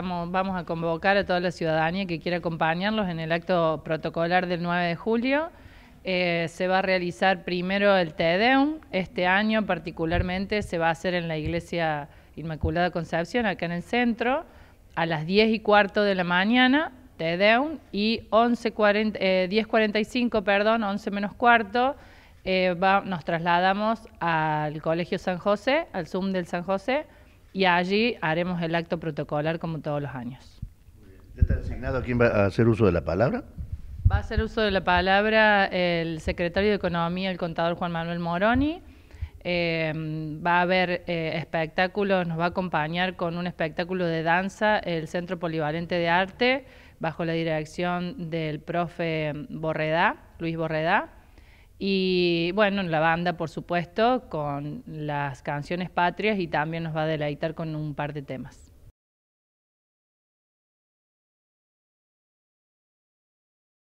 Vamos a convocar a toda la ciudadanía que quiera acompañarlos en el acto protocolar del 9 de julio. Eh, se va a realizar primero el TEDEUM, este año particularmente se va a hacer en la Iglesia Inmaculada Concepción, acá en el centro, a las 10 y cuarto de la mañana, TEDEUM, y 10.45, eh, perdón, 11 menos cuarto, eh, nos trasladamos al Colegio San José, al Zoom del San José, y allí haremos el acto protocolar como todos los años. ¿Ya está designado quién va a hacer uso de la palabra? Va a hacer uso de la palabra el secretario de Economía, el contador Juan Manuel Moroni. Eh, va a haber eh, espectáculos, nos va a acompañar con un espectáculo de danza el Centro Polivalente de Arte, bajo la dirección del profe Borreda, Luis Borredá. Y y bueno, la banda, por supuesto, con las canciones patrias y también nos va a deleitar con un par de temas.